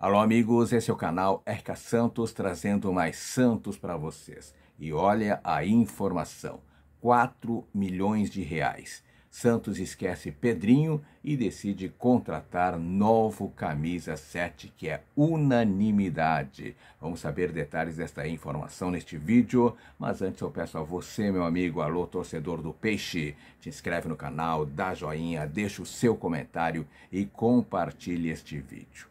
Alô, amigos, esse é o canal RK Santos trazendo mais Santos para vocês. E olha a informação: 4 milhões de reais. Santos esquece Pedrinho e decide contratar novo camisa 7, que é unanimidade. Vamos saber detalhes desta informação neste vídeo, mas antes eu peço a você, meu amigo, alô torcedor do Peixe, te inscreve no canal, dá joinha, deixa o seu comentário e compartilhe este vídeo.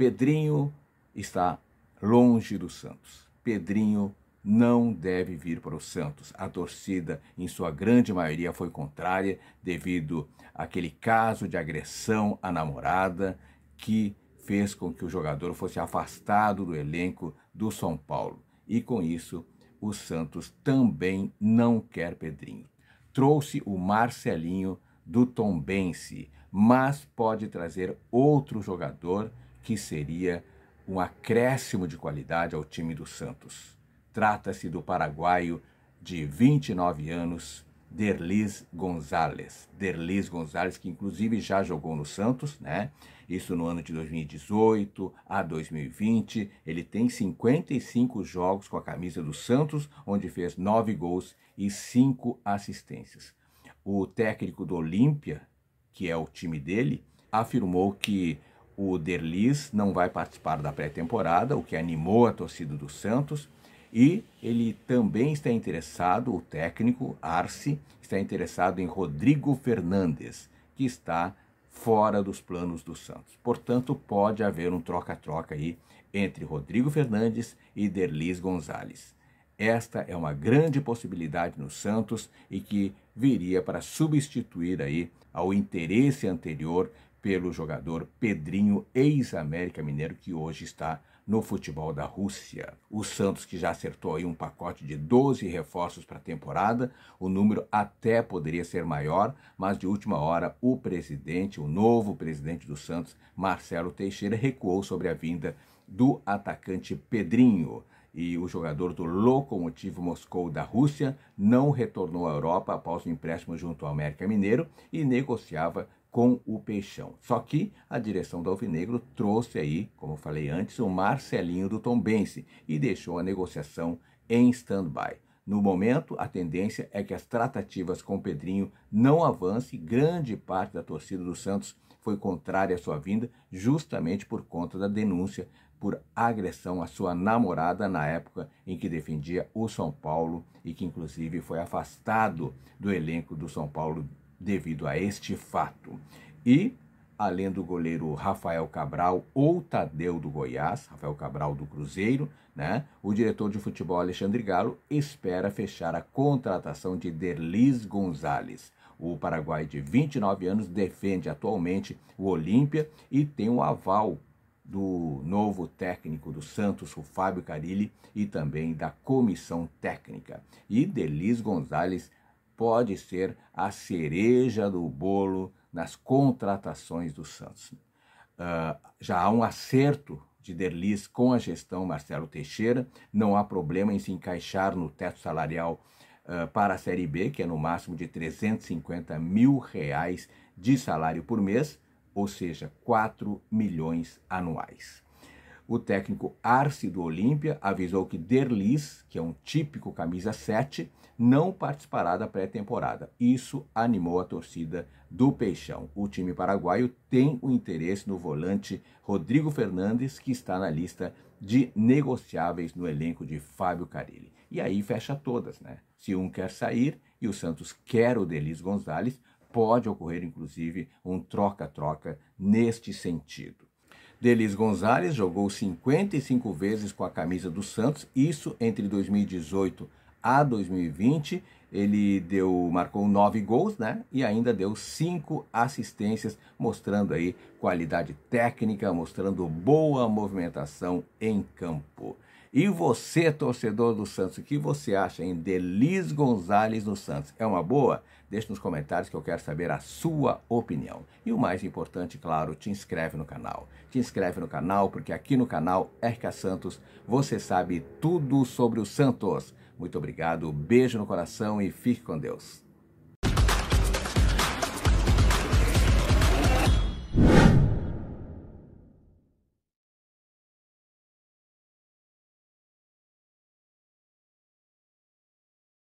Pedrinho está longe do Santos. Pedrinho não deve vir para o Santos. A torcida, em sua grande maioria, foi contrária devido àquele caso de agressão à namorada que fez com que o jogador fosse afastado do elenco do São Paulo. E com isso, o Santos também não quer Pedrinho. Trouxe o Marcelinho do Tombense, mas pode trazer outro jogador que seria um acréscimo de qualidade ao time do Santos. Trata-se do paraguaio de 29 anos, Derlis Gonzalez. Derlis Gonzalez, que inclusive já jogou no Santos, né? Isso no ano de 2018 a 2020. Ele tem 55 jogos com a camisa do Santos, onde fez 9 gols e 5 assistências. O técnico do Olímpia, que é o time dele, afirmou que o Derlis não vai participar da pré-temporada, o que animou a torcida do Santos. E ele também está interessado, o técnico Arce, está interessado em Rodrigo Fernandes, que está fora dos planos do Santos. Portanto, pode haver um troca-troca aí entre Rodrigo Fernandes e Derlis Gonzalez. Esta é uma grande possibilidade no Santos e que viria para substituir aí ao interesse anterior pelo jogador Pedrinho, ex-América Mineiro, que hoje está no futebol da Rússia. O Santos, que já acertou aí um pacote de 12 reforços para a temporada, o número até poderia ser maior, mas de última hora o presidente, o novo presidente do Santos, Marcelo Teixeira, recuou sobre a vinda do atacante Pedrinho e o jogador do Lokomotiv Moscou da Rússia não retornou à Europa após o empréstimo junto ao América Mineiro e negociava com o Peixão. Só que a direção do Alvinegro trouxe aí, como falei antes, o Marcelinho do Tombense e deixou a negociação em stand-by. No momento, a tendência é que as tratativas com o Pedrinho não avancem. grande parte da torcida do Santos foi contrária à sua vinda justamente por conta da denúncia por agressão à sua namorada na época em que defendia o São Paulo e que inclusive foi afastado do elenco do São Paulo devido a este fato. E além do goleiro Rafael Cabral ou Tadeu do Goiás, Rafael Cabral do Cruzeiro, né? O diretor de futebol Alexandre Galo espera fechar a contratação de Derlis Gonzalez. O Paraguai, de 29 anos, defende atualmente o Olímpia e tem o aval do novo técnico do Santos, o Fábio Carilli, e também da comissão técnica. E Delis Gonzalez pode ser a cereja do bolo nas contratações do Santos. Uh, já há um acerto de Derlis com a gestão Marcelo Teixeira, não há problema em se encaixar no teto salarial eh, para a Série B, que é no máximo de 350 mil reais de salário por mês, ou seja, 4 milhões anuais. O técnico Arce do Olímpia avisou que Derlis, que é um típico camisa 7, não participará da pré-temporada. Isso animou a torcida do Peixão. O time paraguaio tem o interesse no volante Rodrigo Fernandes, que está na lista de negociáveis no elenco de Fábio Carilli. E aí fecha todas, né? Se um quer sair e o Santos quer o Delis Gonzalez, pode ocorrer inclusive um troca-troca neste sentido. Delis Gonzalez jogou 55 vezes com a camisa do Santos, isso entre 2018 a 2020. Ele deu, marcou nove gols, né? E ainda deu cinco assistências, mostrando aí qualidade técnica, mostrando boa movimentação em campo. E você, torcedor do Santos, o que você acha em Delis Gonzalez no Santos? É uma boa? Deixe nos comentários que eu quero saber a sua opinião. E o mais importante, claro, te inscreve no canal. Te inscreve no canal, porque aqui no canal RK Santos você sabe tudo sobre o Santos. Muito obrigado, beijo no coração e fique com Deus.